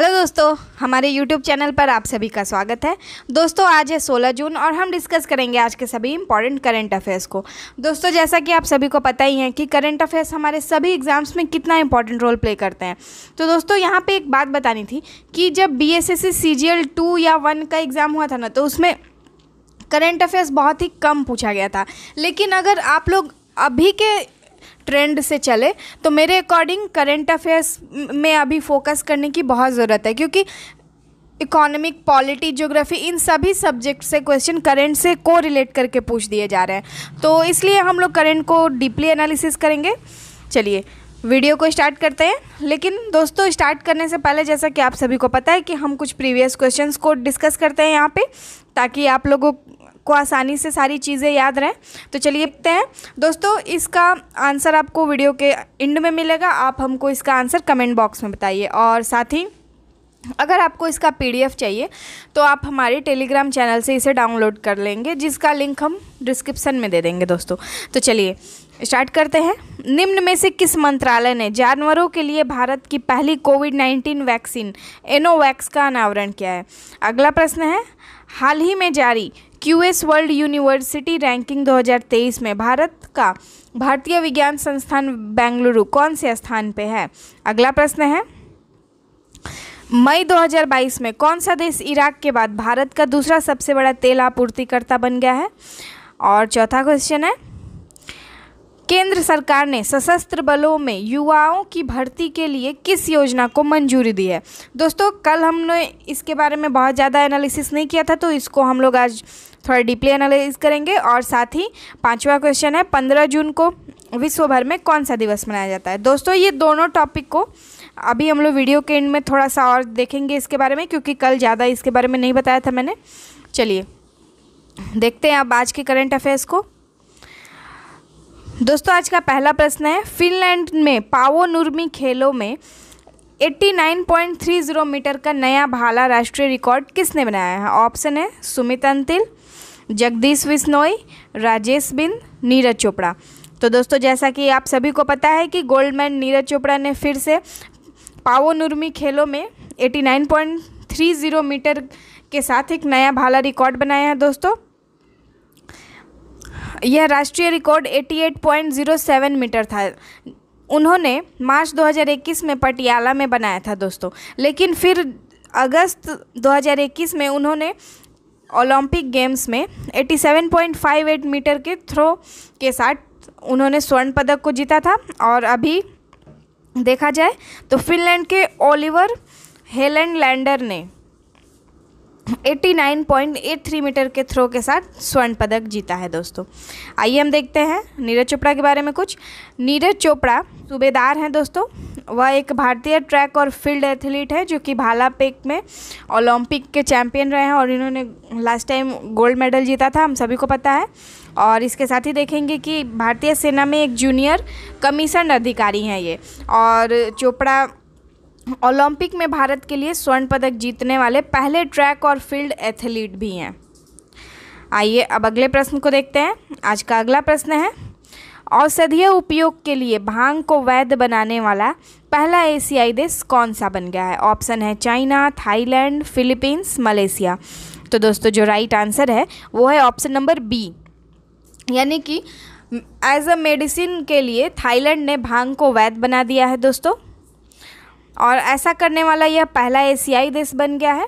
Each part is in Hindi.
हेलो दोस्तों हमारे यूट्यूब चैनल पर आप सभी का स्वागत है दोस्तों आज है 16 जून और हम डिस्कस करेंगे आज के सभी इम्पॉर्टेंट करंट अफेयर्स को दोस्तों जैसा कि आप सभी को पता ही है कि करंट अफेयर्स हमारे सभी एग्ज़ाम्स में कितना इंपॉर्टेंट रोल प्ले करते हैं तो दोस्तों यहाँ पे एक बात बतानी थी कि जब B S S C G L two या वन का एग्ज़ाम हुआ था ना तो उसमें करेंट अफेयर्स बहुत ही कम पूछा गया था लेकिन अगर आप लोग अभी के ट्रेंड से चले तो मेरे अकॉर्डिंग करेंट अफेयर्स में अभी फोकस करने की बहुत ज़रूरत है क्योंकि इकोनॉमिक पॉलिटी ज्योग्राफी इन सभी सब्जेक्ट से क्वेश्चन करेंट से को रिलेट करके पूछ दिए जा रहे हैं तो इसलिए हम लोग करेंट को डीपली एनालिसिस करेंगे चलिए वीडियो को स्टार्ट करते हैं लेकिन दोस्तों स्टार्ट करने से पहले जैसा कि आप सभी को पता है कि हम कुछ प्रीवियस क्वेश्चंस को डिस्कस करते हैं यहाँ पे ताकि आप लोगों को आसानी से सारी चीज़ें याद रहें तो चलिए देखते हैं दोस्तों इसका आंसर आपको वीडियो के एंड में मिलेगा आप हमको इसका आंसर कमेंट बॉक्स में बताइए और साथ ही अगर आपको इसका पीडीएफ चाहिए तो आप हमारे टेलीग्राम चैनल से इसे डाउनलोड कर लेंगे जिसका लिंक हम डिस्क्रिप्शन में दे देंगे दोस्तों तो चलिए स्टार्ट करते हैं निम्न में से किस मंत्रालय ने जानवरों के लिए भारत की पहली कोविड नाइन्टीन वैक्सीन एनोवैक्स का अनावरण किया है अगला प्रश्न है हाल ही में जारी क्यूएस वर्ल्ड यूनिवर्सिटी रैंकिंग 2023 में भारत का भारतीय विज्ञान संस्थान बेंगलुरु कौन से स्थान पे है अगला प्रश्न है मई 2022 में कौन सा देश इराक के बाद भारत का दूसरा सबसे बड़ा तेल आपूर्तिकर्ता बन गया है और चौथा क्वेश्चन है केंद्र सरकार ने सशस्त्र बलों में युवाओं की भर्ती के लिए किस योजना को मंजूरी दी है दोस्तों कल हमने इसके बारे में बहुत ज़्यादा एनालिसिस नहीं किया था तो इसको हम लोग आज थोड़ा डीपली एनालिस करेंगे और साथ ही पांचवा क्वेश्चन है पंद्रह जून को विश्व भर में कौन सा दिवस मनाया जाता है दोस्तों ये दोनों टॉपिक को अभी हम लोग वीडियो के एंड में थोड़ा सा और देखेंगे इसके बारे में क्योंकि कल ज़्यादा इसके बारे में नहीं बताया था मैंने चलिए देखते हैं अब आज के करंट अफेयर्स को दोस्तों आज का पहला प्रश्न है फिनलैंड में पावो नुर्मी खेलों में 89.30 मीटर का नया भाला राष्ट्रीय रिकॉर्ड किसने बनाया है ऑप्शन है सुमित अंतिल जगदीश विश्नोई राजेश बिंद नीरज चोपड़ा तो दोस्तों जैसा कि आप सभी को पता है कि गोल्डमैन नीरज चोपड़ा ने फिर से पावो नुर्मी खेलों में 89.30 मीटर के साथ एक नया भाला रिकॉर्ड बनाया है दोस्तों यह राष्ट्रीय रिकॉर्ड 88.07 मीटर था उन्होंने मार्च 2021 में पटियाला में बनाया था दोस्तों लेकिन फिर अगस्त 2021 में उन्होंने ओलंपिक गेम्स में 87.58 मीटर के थ्रो के साथ उन्होंने स्वर्ण पदक को जीता था और अभी देखा जाए तो फिनलैंड के ओलिवर हेलन लैंडर ने 89.83 मीटर के थ्रो के साथ स्वर्ण पदक जीता है दोस्तों आइए हम देखते हैं नीरज चोपड़ा के बारे में कुछ नीरज चोपड़ा सूबेदार हैं दोस्तों वह एक भारतीय ट्रैक और फील्ड एथलीट हैं जो कि भाला पेक में ओलंपिक के चैंपियन रहे हैं और इन्होंने लास्ट टाइम गोल्ड मेडल जीता था हम सभी को पता है और इसके साथ ही देखेंगे कि भारतीय सेना में एक जूनियर कमीशन अधिकारी हैं ये और चोपड़ा ओलंपिक में भारत के लिए स्वर्ण पदक जीतने वाले पहले ट्रैक और फील्ड एथलीट भी हैं आइए अब अगले प्रश्न को देखते हैं आज का अगला प्रश्न है औषधीय उपयोग के लिए भांग को वैध बनाने वाला पहला एशियाई देश कौन सा बन गया है ऑप्शन है चाइना थाईलैंड फिलीपींस मलेशिया तो दोस्तों जो राइट आंसर है वो है ऑप्शन नंबर बी यानी कि एज अ मेडिसिन के लिए थाईलैंड ने भांग को वैध बना दिया है दोस्तों और ऐसा करने वाला यह पहला एशियाई देश बन गया है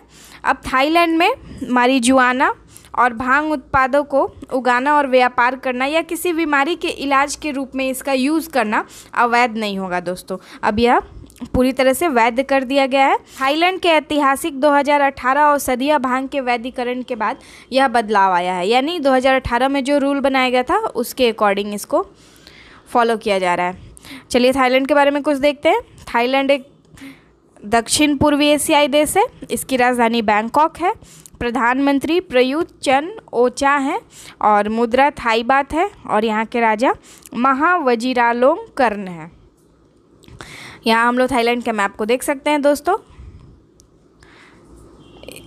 अब थाईलैंड में मारिजुआना और भांग उत्पादों को उगाना और व्यापार करना या किसी बीमारी के इलाज के रूप में इसका यूज़ करना अवैध नहीं होगा दोस्तों अब यह पूरी तरह से वैध कर दिया गया है थाईलैंड के ऐतिहासिक 2018 और सदिया भांग के वैधीकरण के बाद यह बदलाव आया है यानी 2018 में जो रूल बनाया गया था उसके अकॉर्डिंग इसको फॉलो किया जा रहा है चलिए थाईलैंड के बारे में कुछ देखते हैं थाईलैंड एक दक्षिण पूर्वी एशियाई देश है इसकी राजधानी बैंकॉक है प्रधानमंत्री प्रयुत चन ओचा हैं और मुद्रा थाई बात है और यहाँ के राजा महावजीरालोंग कर्ण हैं यहाँ हम लोग थाईलैंड के मैप को देख सकते हैं दोस्तों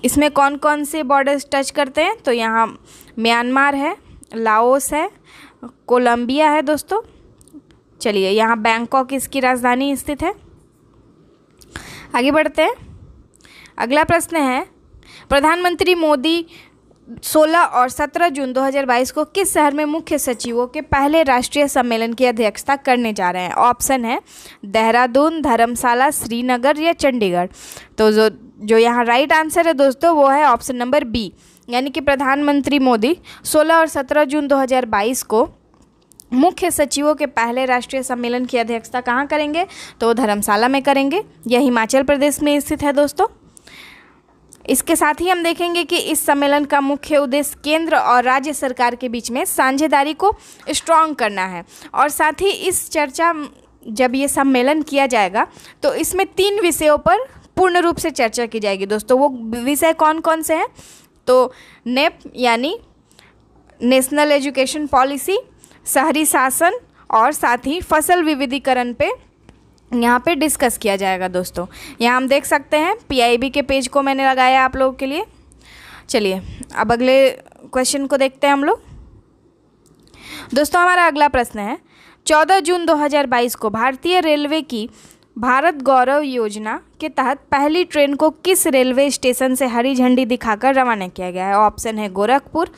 इसमें कौन कौन से बॉर्डर्स टच करते हैं तो यहाँ म्यांमार है लाओस है कोलंबिया है दोस्तों चलिए यहाँ बैंकॉक इसकी राजधानी स्थित है आगे बढ़ते हैं अगला प्रश्न है प्रधानमंत्री मोदी 16 और 17 जून 2022 को किस शहर में मुख्य सचिवों के पहले राष्ट्रीय सम्मेलन की अध्यक्षता करने जा रहे हैं ऑप्शन है देहरादून धर्मशाला श्रीनगर या चंडीगढ़ तो जो जो यहाँ राइट आंसर है दोस्तों वो है ऑप्शन नंबर बी यानी कि प्रधानमंत्री मोदी 16 और 17 जून 2022 को मुख्य सचिवों के पहले राष्ट्रीय सम्मेलन की अध्यक्षता कहाँ करेंगे तो धर्मशाला में करेंगे यह हिमाचल प्रदेश में स्थित है दोस्तों इसके साथ ही हम देखेंगे कि इस सम्मेलन का मुख्य उद्देश्य केंद्र और राज्य सरकार के बीच में साझेदारी को स्ट्रॉन्ग करना है और साथ ही इस चर्चा जब ये सम्मेलन किया जाएगा तो इसमें तीन विषयों पर पूर्ण रूप से चर्चा की जाएगी दोस्तों वो विषय कौन कौन से हैं तो नेप यानी नेशनल एजुकेशन पॉलिसी शहरी शासन और साथ ही फसल विविधीकरण पे यहाँ पे डिस्कस किया जाएगा दोस्तों यहाँ हम देख सकते हैं पीआईबी के पेज को मैंने लगाया आप लोगों के लिए चलिए अब अगले क्वेश्चन को देखते हैं हम लोग दोस्तों हमारा अगला प्रश्न है 14 जून 2022 को भारतीय रेलवे की भारत गौरव योजना के तहत पहली ट्रेन को किस रेलवे स्टेशन से हरी झंडी दिखाकर रवाना किया गया है ऑप्शन है गोरखपुर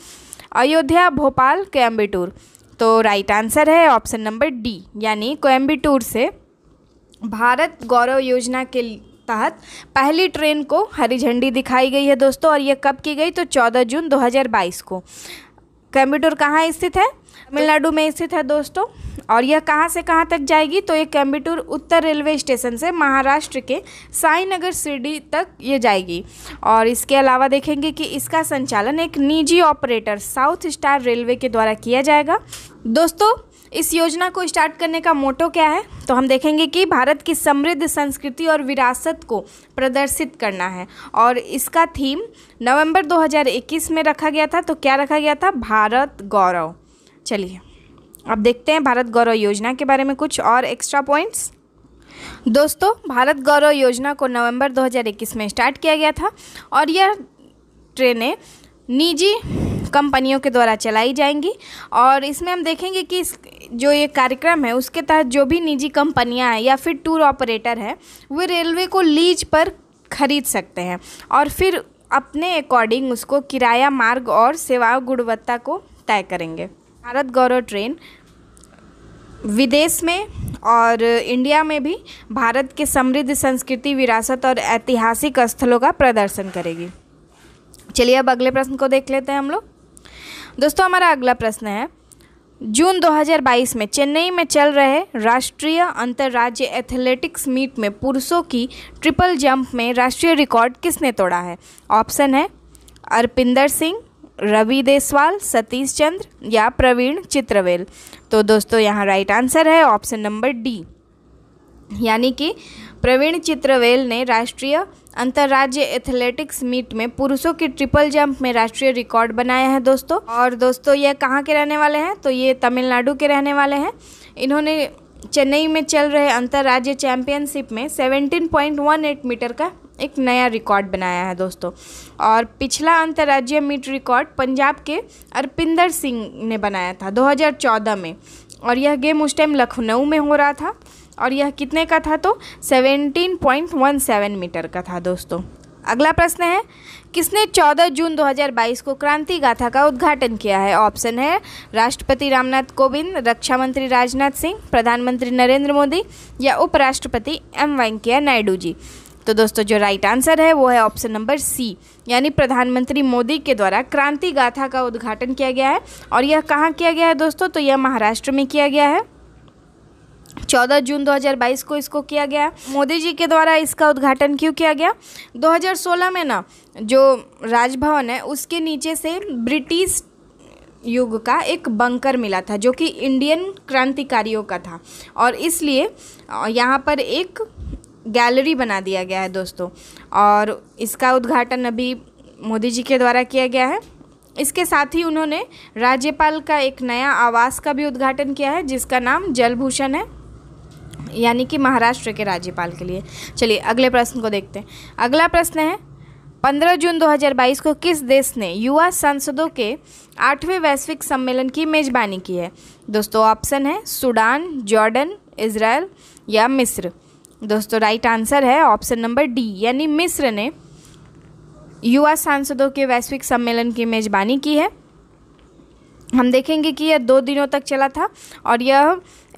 अयोध्या भोपाल कोयम्बटूर तो राइट आंसर है ऑप्शन नंबर डी यानी टूर से भारत गौरव योजना के तहत पहली ट्रेन को हरी झंडी दिखाई गई है दोस्तों और यह कब की गई तो 14 जून 2022 को कोयम्बटूर कहाँ स्थित है तमिलनाडु में स्थित है दोस्तों और यह कहाँ से कहाँ तक जाएगी तो ये कैम्बिटूर उत्तर रेलवे स्टेशन से महाराष्ट्र के साई नगर शिरडी तक ये जाएगी और इसके अलावा देखेंगे कि इसका संचालन एक निजी ऑपरेटर साउथ स्टार रेलवे के द्वारा किया जाएगा दोस्तों इस योजना को स्टार्ट करने का मोटो क्या है तो हम देखेंगे कि भारत की समृद्ध संस्कृति और विरासत को प्रदर्शित करना है और इसका थीम नवंबर 2021 में रखा गया था तो क्या रखा गया था भारत गौरव चलिए अब देखते हैं भारत गौरव योजना के बारे में कुछ और एक्स्ट्रा पॉइंट्स दोस्तों भारत गौरव योजना को नवंबर 2021 में स्टार्ट किया गया था और यह ट्रेनें निजी कंपनियों के द्वारा चलाई जाएंगी और इसमें हम देखेंगे कि इस जो ये कार्यक्रम है उसके तहत जो भी निजी कंपनियां हैं या फिर टूर ऑपरेटर हैं वे रेलवे को लीज पर खरीद सकते हैं और फिर अपने अकॉर्डिंग उसको किराया मार्ग और सेवा गुणवत्ता को तय करेंगे भारत गौरव ट्रेन विदेश में और इंडिया में भी भारत के समृद्ध संस्कृति विरासत और ऐतिहासिक स्थलों का प्रदर्शन करेगी चलिए अब अगले प्रश्न को देख लेते हैं हम लोग दोस्तों हमारा अगला प्रश्न है जून 2022 में चेन्नई में चल रहे राष्ट्रीय अंतर्राज्य एथलेटिक्स मीट में पुरुषों की ट्रिपल जंप में राष्ट्रीय रिकॉर्ड किसने तोड़ा है ऑप्शन है अरपिंदर सिंह रवि देसवाल सतीश चंद्र या प्रवीण चित्रवेल तो दोस्तों यहाँ राइट आंसर है ऑप्शन नंबर डी यानी कि प्रवीण चित्रवेल ने राष्ट्रीय अंतर्राज्य एथलेटिक्स मीट में पुरुषों की ट्रिपल जंप में राष्ट्रीय रिकॉर्ड बनाया है दोस्तों और दोस्तों ये कहाँ के रहने वाले हैं तो ये तमिलनाडु के रहने वाले हैं इन्होंने चेन्नई में चल रहे अंतर्राज्य चैंपियनशिप में 17.18 मीटर का एक नया रिकॉर्ड बनाया है दोस्तों और पिछला अंतर्राज्यीय मीट रिकॉर्ड पंजाब के अरपिंदर सिंह ने बनाया था 2014 में और यह गेम उस टाइम लखनऊ में हो रहा था और यह कितने का था तो 17.17 मीटर का था दोस्तों अगला प्रश्न है किसने 14 जून 2022 को क्रांति गाथा का उद्घाटन किया है ऑप्शन है राष्ट्रपति रामनाथ कोविंद रक्षा मंत्री राजनाथ सिंह प्रधानमंत्री नरेंद्र मोदी या उपराष्ट्रपति एम वेंकैया नायडू जी तो दोस्तों जो राइट आंसर है वो है ऑप्शन नंबर सी यानी प्रधानमंत्री मोदी के द्वारा क्रांति गाथा का उद्घाटन किया गया है और यह कहाँ किया गया है दोस्तों तो यह महाराष्ट्र में किया गया है चौदह जून 2022 को इसको किया गया मोदी जी के द्वारा इसका उद्घाटन क्यों किया गया 2016 में ना जो राजभवन है उसके नीचे से ब्रिटिश युग का एक बंकर मिला था जो कि इंडियन क्रांतिकारियों का था और इसलिए यहाँ पर एक गैलरी बना दिया गया है दोस्तों और इसका उद्घाटन अभी मोदी जी के द्वारा किया गया है इसके साथ ही उन्होंने राज्यपाल का एक नया आवास का भी उद्घाटन किया है जिसका नाम जलभूषण है यानी कि महाराष्ट्र के राज्यपाल के लिए चलिए अगले प्रश्न को देखते हैं अगला प्रश्न है 15 जून 2022 को किस देश ने युवा सांसदों के आठवें वैश्विक सम्मेलन की मेजबानी की है दोस्तों ऑप्शन है सूडान जॉर्डन इसराइल या मिस्र दोस्तों राइट आंसर है ऑप्शन नंबर डी यानी मिस्र ने युवा सांसदों के वैश्विक सम्मेलन की मेज़बानी की है हम देखेंगे कि यह दो दिनों तक चला था और यह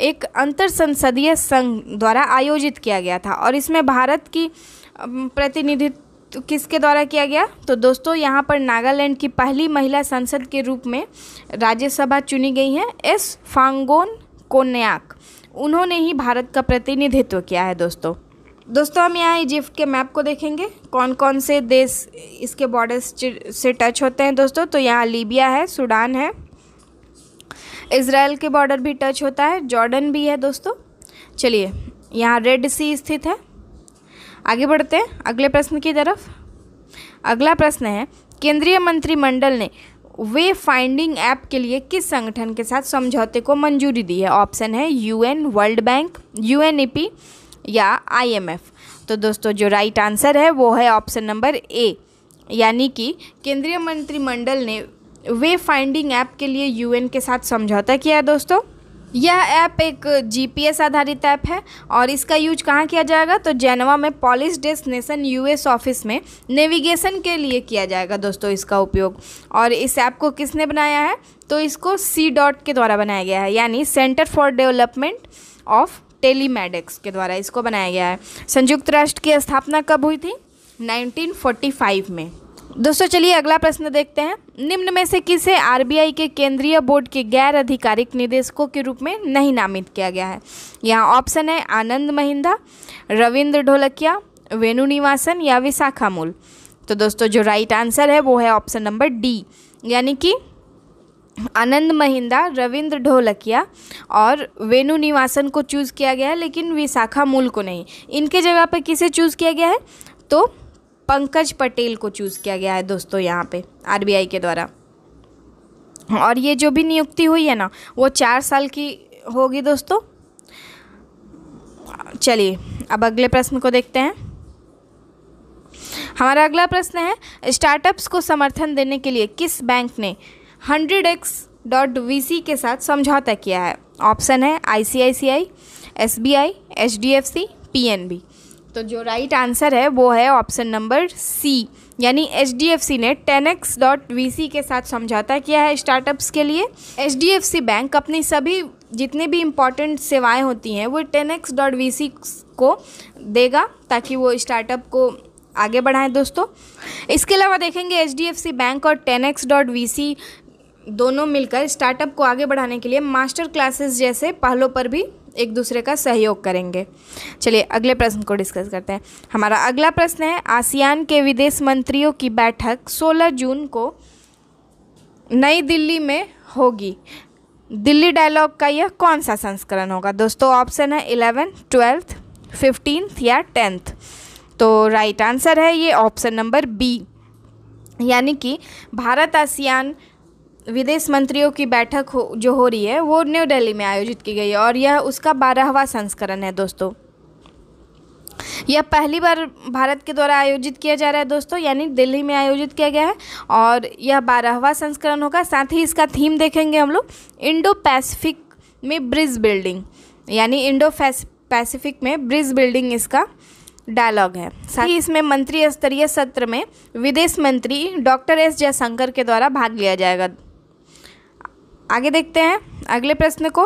एक अंतर संसदीय संघ द्वारा आयोजित किया गया था और इसमें भारत की प्रतिनिधित्व किसके द्वारा किया गया तो दोस्तों यहाँ पर नागालैंड की पहली महिला सांसद के रूप में राज्यसभा चुनी गई हैं एस फांगोन कोन्याक उन्होंने ही भारत का प्रतिनिधित्व किया है दोस्तों दोस्तों हम यहाँ इजिप्ट के मैप को देखेंगे कौन कौन से देश इसके बॉर्डर से टच होते हैं दोस्तों तो यहाँ लीबिया है सूडान है इसराइल के बॉर्डर भी टच होता है जॉर्डन भी है दोस्तों चलिए यहाँ रेड सी स्थित है आगे बढ़ते हैं अगले प्रश्न की तरफ अगला प्रश्न है केंद्रीय मंत्रिमंडल ने वे फाइंडिंग ऐप के लिए किस संगठन के साथ समझौते को मंजूरी दी है ऑप्शन है यूएन वर्ल्ड बैंक यूएनईपी या आईएमएफ तो दोस्तों जो राइट आंसर है वो है ऑप्शन नंबर ए यानी कि केंद्रीय मंत्रिमंडल ने वे फाइंडिंग ऐप के लिए यूएन के साथ समझौता किया है दोस्तों यह ऐप एक जीपीएस आधारित ऐप है और इसका यूज कहाँ किया जाएगा तो जेनवा में पॉलिस डेस्टिनेशन यूएस ऑफिस में नेविगेशन के लिए किया जाएगा दोस्तों इसका उपयोग और इस ऐप को किसने बनाया है तो इसको सी डॉट के द्वारा बनाया गया है यानी centre for development of telematics के द्वारा इसको बनाया गया है संयुक्त राष्ट्र की स्थापना कब हुई थी 1945 में दोस्तों चलिए अगला प्रश्न देखते हैं निम्न में से किसे आरबीआई के केंद्रीय बोर्ड के गैर आधिकारिक निदेशकों के रूप में नहीं नामित किया गया है यहाँ ऑप्शन है आनंद महिंदा रविंद्र ढोलकिया वेणु निवासन या विशाखा मूल तो दोस्तों जो राइट आंसर है वो है ऑप्शन नंबर डी यानी कि आनंद महिंदा रविंद्र ढोलकिया और वेणु निवासन को चूज़ किया गया है लेकिन विशाखा मूल को नहीं इनके जगह पर किसे चूज़ किया गया है तो पंकज पटेल को चूज़ किया गया है दोस्तों यहाँ पे आरबीआई के द्वारा और ये जो भी नियुक्ति हुई है ना वो चार साल की होगी दोस्तों चलिए अब अगले प्रश्न को देखते हैं हमारा अगला प्रश्न है स्टार्टअप्स को समर्थन देने के लिए किस बैंक ने hundred X dot V C के साथ समझौता किया है ऑप्शन है I C I C I S B I H D F C P N B तो जो राइट आंसर है वो है ऑप्शन नंबर सी यानी एच डी एफ सी ने ten X dot V C के साथ समझौता किया है स्टार्टअप्स के लिए H D F C bank अपनी सभी जितने भी इम्पॉर्टेंट सेवाएं होती हैं वो ten X dot V C को देगा ताकि वो स्टार्टअप को आगे बढ़ाएं दोस्तों इसके अलावा देखेंगे H D F C bank और ten X dot V C दोनों मिलकर स्टार्टअप को आगे बढ़ाने के लिए मास्टर क्लासेस जैसे पहलों पर भी एक दूसरे का सहयोग करेंगे चलिए अगले प्रश्न को डिस्कस करते हैं हमारा अगला प्रश्न है आसियान के विदेश मंत्रियों की बैठक 16 जून को नई दिल्ली में होगी दिल्ली डायलॉग का यह कौन सा संस्करण होगा दोस्तों ऑप्शन है इलेवन ट्वेल्थ फिफ्टींथ या टेंथ तो राइट आंसर है ये ऑप्शन नंबर बी यानी कि भारत आसियान विदेश मंत्रियों की बैठक हो जो हो रही है वो न्यू दिल्ली में आयोजित की गई है और यह उसका बारहवा संस्करण है दोस्तों यह पहली बार भारत के द्वारा आयोजित किया जा रहा है दोस्तों यानी दिल्ली में आयोजित किया गया है और यह बारहवा संस्करण होगा साथ ही इसका थीम देखेंगे हम लोग इंडो पैसिफिक में ब्रिज बिल्डिंग यानी इंडो पैसिफिक में ब्रिज बिल्डिंग इसका डायलॉग है साथ ही इसमें मंत्री स्तरीय सत्र में विदेश मंत्री डॉक्टर एस जयशंकर के द्वारा भाग लिया जाएगा आगे देखते हैं अगले प्रश्न को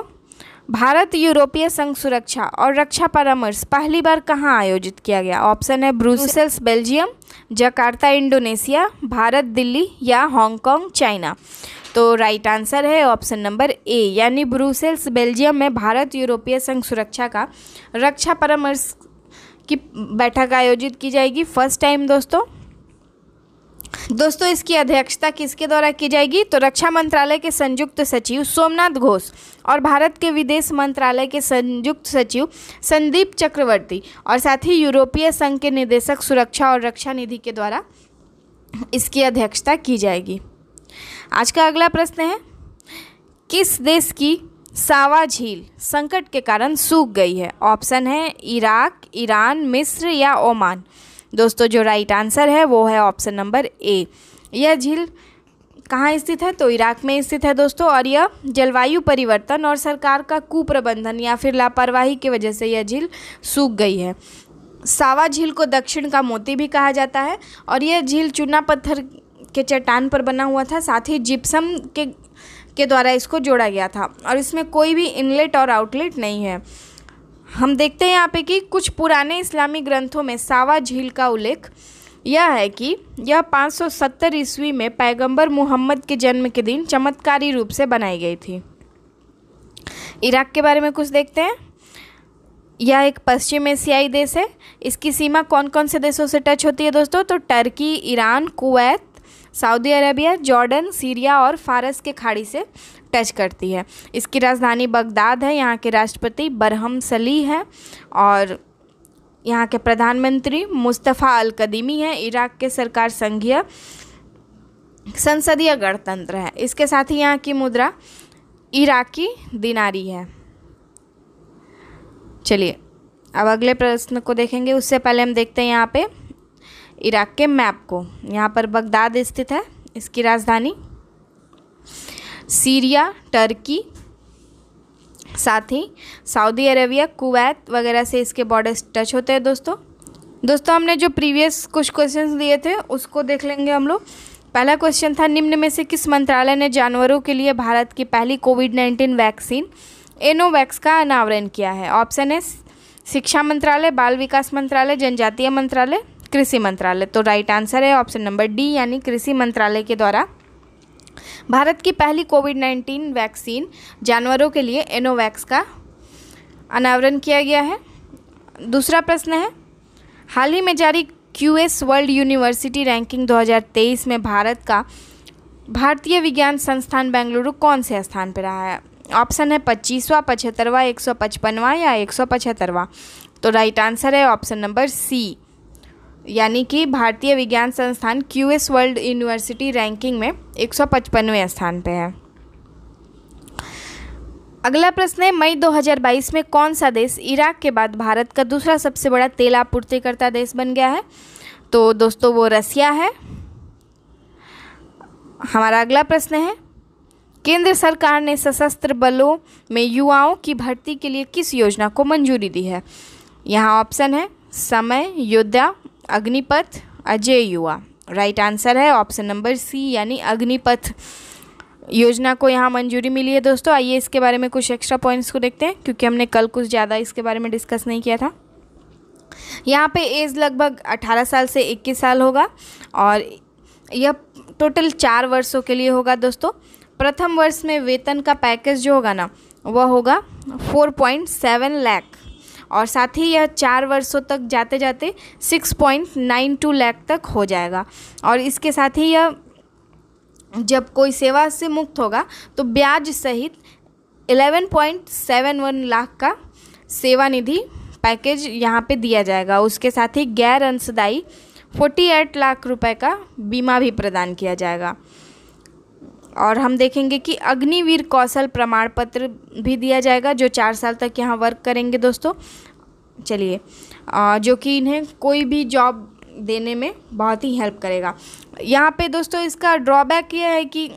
भारत यूरोपीय संघ सुरक्षा और रक्षा परामर्श पहली बार कहाँ आयोजित किया गया ऑप्शन है Brussels Belgium Jakarta Indonesia Bharat Delhi या हांगकांग चाइना तो राइट आंसर है ऑप्शन नंबर ए यानी ब्रूसेल्स बेल्जियम में भारत यूरोपीय संघ सुरक्षा का रक्षा परामर्श की बैठक आयोजित की जाएगी फर्स्ट टाइम दोस्तों दोस्तों इसकी अध्यक्षता किसके द्वारा की जाएगी तो रक्षा मंत्रालय के संयुक्त सचिव सोमनाथ घोष और भारत के विदेश मंत्रालय के संयुक्त सचिव संदीप चक्रवर्ती और साथ ही यूरोपीय संघ के निदेशक सुरक्षा और रक्षा निधि के द्वारा इसकी अध्यक्षता की जाएगी आज का अगला प्रश्न है किस देश की सावा झील संकट के कारण सूख गई है ऑप्शन है इराक ईरान मिस्र या ओमान दोस्तों जो राइट आंसर है वो है ऑप्शन नंबर ए यह झील कहाँ स्थित है तो इराक में स्थित है दोस्तों और यह जलवायु परिवर्तन और सरकार का कुप्रबंधन या फिर लापरवाही की वजह से यह झील सूख गई है सावा झील को दक्षिण का मोती भी कहा जाता है और यह झील चूना पत्थर के चट्टान पर बना हुआ था साथ ही जिप्सम के के द्वारा इसको जोड़ा गया था और इसमें कोई भी इनलेट और आउटलेट नहीं है हम देखते हैं यहाँ पे कि कुछ पुराने इस्लामी ग्रंथों में सावा झील का उल्लेख यह है कि यह 570 ईस्वी में पैगंबर मोहम्मद के जन्म के दिन चमत्कारी रूप से बनाई गई थी इराक के बारे में कुछ देखते हैं यह एक पश्चिम एशियाई देश है इसकी सीमा कौन कौन से देशों से टच होती है दोस्तों तो Turkey Iran Kuwait Saudi Arabia Jordan Syria और फारस के खाड़ी से टच करती है इसकी राजधानी बगदाद है यहाँ के राष्ट्रपति बरहम सली हैं और यहाँ के प्रधानमंत्री मुस्तफ़ा अल कदीमी हैं इराक के सरकार संघीय संसदीय गणतंत्र है इसके साथ ही यहाँ की मुद्रा इराकी दिनारी है चलिए अब अगले प्रश्न को देखेंगे उससे पहले हम देखते हैं यहाँ पे इराक़ के मैप को यहाँ पर बगदाद स्थित है इसकी राजधानी सीरिया टर्की साथ ही सऊदी अरेबिया कुवैत वगैरह से इसके बॉर्डर्स टच होते हैं दोस्तों दोस्तों हमने जो प्रीवियस कुछ क्वेश्चन दिए थे उसको देख लेंगे हम लोग पहला क्वेश्चन था निम्न में से किस मंत्रालय ने जानवरों के लिए भारत की पहली कोविड नाइन्टीन वैक्सीन एनोवैक्स का अनावरण किया है ऑप्शन है शिक्षा मंत्रालय बाल विकास मंत्रालय जनजातीय मंत्रालय कृषि मंत्रालय तो राइट आंसर है ऑप्शन नंबर डी यानी कृषि मंत्रालय के द्वारा भारत की पहली कोविड नाइन्टीन वैक्सीन जानवरों के लिए एनोवैक्स का अनावरण किया गया है दूसरा प्रश्न है हाल ही में जारी Q S world university ranking 2023 में भारत का भारतीय विज्ञान संस्थान बेंगलुरु कौन से स्थान पर रहा है ऑप्शन है पच्चीसवा पचहत्तरवा एक सौ पचपनवा या एक सौ पचहत्तरवा तो राइट आंसर है ऑप्शन नंबर सी यानी कि भारतीय विज्ञान संस्थान Q S world university ranking में एक सौ पचपनवें स्थान पर है अगला प्रश्न है मई 2022 में कौन सा देश इराक के बाद भारत का दूसरा सबसे बड़ा तेल आपूर्तिकर्ता देश बन गया है तो दोस्तों वो रसिया है हमारा अगला प्रश्न है केंद्र सरकार ने सशस्त्र बलों में युवाओं की भर्ती के लिए किस योजना को मंजूरी दी है यहाँ ऑप्शन है समय योद्धा अग्निपथ अजय युवा राइट आंसर है ऑप्शन नंबर सी यानी अग्निपथ योजना को यहाँ मंजूरी मिली है दोस्तों आइए इसके बारे में कुछ एक्स्ट्रा पॉइंट्स को देखते हैं क्योंकि हमने कल कुछ ज़्यादा इसके बारे में डिस्कस नहीं किया था यहाँ पे एज लगभग 18 साल से 21 साल होगा और यह टोटल चार वर्षों के लिए होगा दोस्तों प्रथम वर्ष में वेतन का पैकेज जो होगा ना वह होगा फोर पॉइंट सेवन लैख और साथ ही यह चार वर्षों तक जाते जाते 6.92 लाख तक हो जाएगा और इसके साथ ही यह जब कोई सेवा से मुक्त होगा तो ब्याज सहित 11.71 लाख का सेवा निधि पैकेज यहाँ पे दिया जाएगा उसके साथ ही गैर अंशदायी 48 लाख रुपए का बीमा भी प्रदान किया जाएगा और हम देखेंगे कि अग्निवीर कौशल प्रमाण पत्र भी दिया जाएगा जो चार साल तक यहाँ वर्क करेंगे दोस्तों चलिए जो कि इन्हें कोई भी जॉब देने में बहुत ही हेल्प करेगा यहाँ पे दोस्तों इसका ड्रॉबैक यह है कि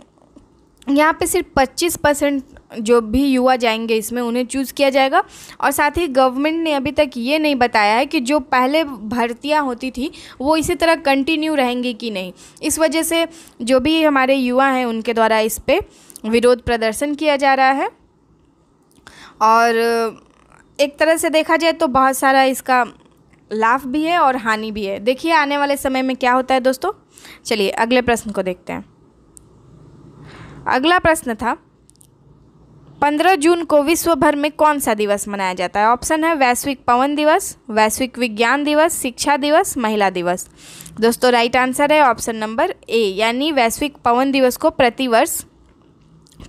यहाँ पे सिर्फ 25 परसेंट जो भी युवा जाएंगे इसमें उन्हें चूज़ किया जाएगा और साथ ही गवर्नमेंट ने अभी तक ये नहीं बताया है कि जो पहले भर्तियाँ होती थी वो इसी तरह कंटिन्यू रहेंगी कि नहीं इस वजह से जो भी हमारे युवा हैं उनके द्वारा इस पर विरोध प्रदर्शन किया जा रहा है और एक तरह से देखा जाए तो बहुत सारा इसका लाभ भी है और हानि भी है देखिए आने वाले समय में क्या होता है दोस्तों चलिए अगले प्रश्न को देखते हैं अगला प्रश्न था पंद्रह जून को विश्व भर में कौन सा दिवस मनाया जाता है ऑप्शन है वैश्विक पवन दिवस वैश्विक विज्ञान दिवस शिक्षा दिवस महिला दिवस दोस्तों राइट आंसर है ऑप्शन नंबर ए यानी वैश्विक पवन दिवस को प्रतिवर्ष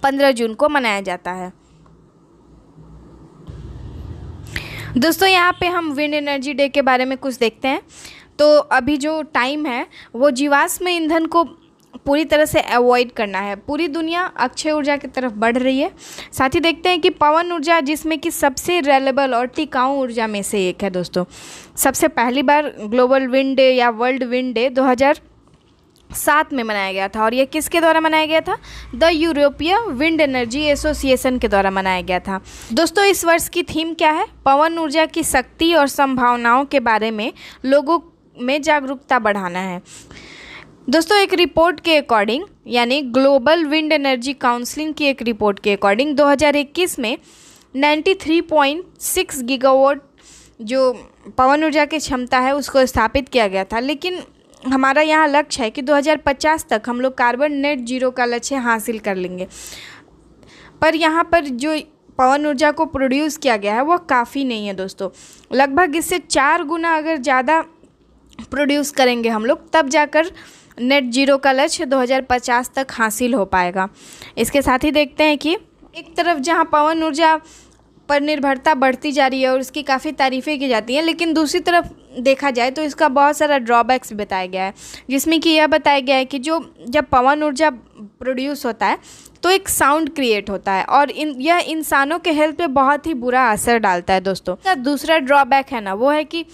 पंद्रह जून को मनाया जाता है दोस्तों यहाँ पे हम विंड एनर्जी डे के बारे में कुछ देखते हैं तो अभी जो टाइम है वो जीवाश्म ईंधन को पूरी तरह से अवॉइड करना है पूरी दुनिया अक्षय ऊर्जा की तरफ बढ़ रही है साथ ही देखते हैं कि पवन ऊर्जा जिसमें कि सबसे रेलेबल और टिकाऊ ऊर्जा में से एक है दोस्तों सबसे पहली बार ग्लोबल विंड डे या वर्ल्ड विंड डे 2007 में मनाया गया था और यह किसके द्वारा मनाया गया था द यूरोपीय विंड एनर्जी एसोसिएशन के द्वारा मनाया गया था दोस्तों इस वर्ष की थीम क्या है पवन ऊर्जा की शक्ति और संभावनाओं के बारे में लोगों में जागरूकता बढ़ाना है दोस्तों एक रिपोर्ट के अकॉर्डिंग यानी ग्लोबल विंड एनर्जी काउंसिलिंग की एक रिपोर्ट के अकॉर्डिंग 2021 में 93.6 गीगावाट जो पवन ऊर्जा की क्षमता है उसको स्थापित किया गया था लेकिन हमारा यहाँ लक्ष्य है कि 2050 तक हम लोग कार्बन नेट जीरो का लक्ष्य हासिल कर लेंगे पर यहाँ पर जो पवन ऊर्जा को प्रोड्यूस किया गया है वह काफ़ी नहीं है दोस्तों लगभग इससे चार गुना अगर ज़्यादा प्रोड्यूस करेंगे हम लोग तब जाकर नेट जीरो का लक्ष्य 2050 तक हासिल हो पाएगा इसके साथ ही देखते हैं कि एक तरफ जहाँ पवन ऊर्जा पर निर्भरता बढ़ती जा रही है और उसकी काफ़ी तारीफ़ें की जाती हैं लेकिन दूसरी तरफ देखा जाए तो इसका बहुत सारा ड्रॉबैक्स बताया गया है जिसमें कि यह बताया गया है कि जो जब पवन ऊर्जा प्रोड्यूस होता है तो एक साउंड क्रिएट होता है और इन यह इंसानों के हेल्थ पे बहुत ही बुरा असर डालता है दोस्तों दूसरा ड्रॉबैक है ना वो है कि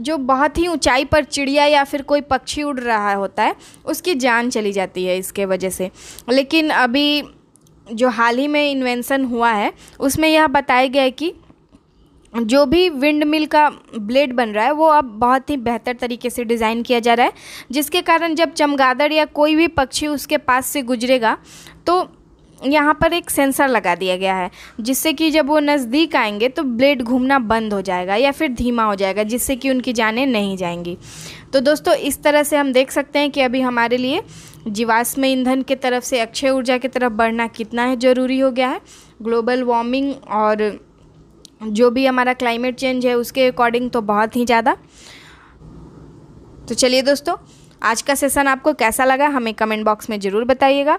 जो बहुत ही ऊंचाई पर चिड़िया या फिर कोई पक्षी उड़ रहा होता है उसकी जान चली जाती है इसके वजह से लेकिन अभी जो हाल ही में इन्वेंसन हुआ है उसमें यह बताया गया है कि जो भी विंड मिल का ब्लेड बन रहा है वो अब बहुत ही बेहतर तरीके से डिज़ाइन किया जा रहा है जिसके कारण जब चमगादड़ या कोई भी पक्षी उसके पास से गुजरेगा तो यहाँ पर एक सेंसर लगा दिया गया है जिससे कि जब वो नज़दीक आएंगे तो ब्लेड घूमना बंद हो जाएगा या फिर धीमा हो जाएगा जिससे कि उनकी जानें नहीं जाएंगी तो दोस्तों इस तरह से हम देख सकते हैं कि अभी हमारे लिए जीवाश्म ईंधन के तरफ से अक्षय ऊर्जा की तरफ बढ़ना कितना है ज़रूरी हो गया है ग्लोबल वार्मिंग और जो भी हमारा क्लाइमेट चेंज है उसके अकॉर्डिंग तो बहुत ही ज़्यादा तो चलिए दोस्तों आज का सेशन आपको कैसा लगा हमें कमेंट बॉक्स में ज़रूर बताइएगा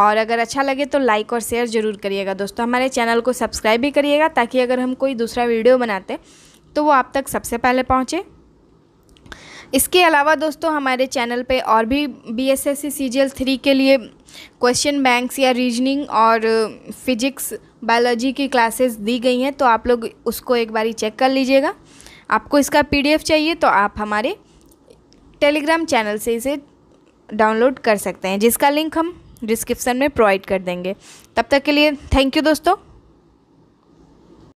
और अगर अच्छा लगे तो लाइक और शेयर ज़रूर करिएगा दोस्तों हमारे चैनल को सब्सक्राइब भी करिएगा ताकि अगर हम कोई दूसरा वीडियो बनाते तो वो आप तक सबसे पहले पहुँचे इसके अलावा दोस्तों हमारे चैनल पे और भी B S S C C three के लिए क्वेश्चन बैंक्स या रीजनिंग और फिजिक्स बायोलॉजी की क्लासेस दी गई हैं तो आप लोग उसको एक बारी चेक कर लीजिएगा आपको इसका पीडीएफ चाहिए तो आप हमारे टेलीग्राम चैनल से इसे डाउनलोड कर सकते हैं जिसका लिंक हम डिस्क्रिप्सन में प्रोवाइड कर देंगे तब तक के लिए थैंक यू दोस्तों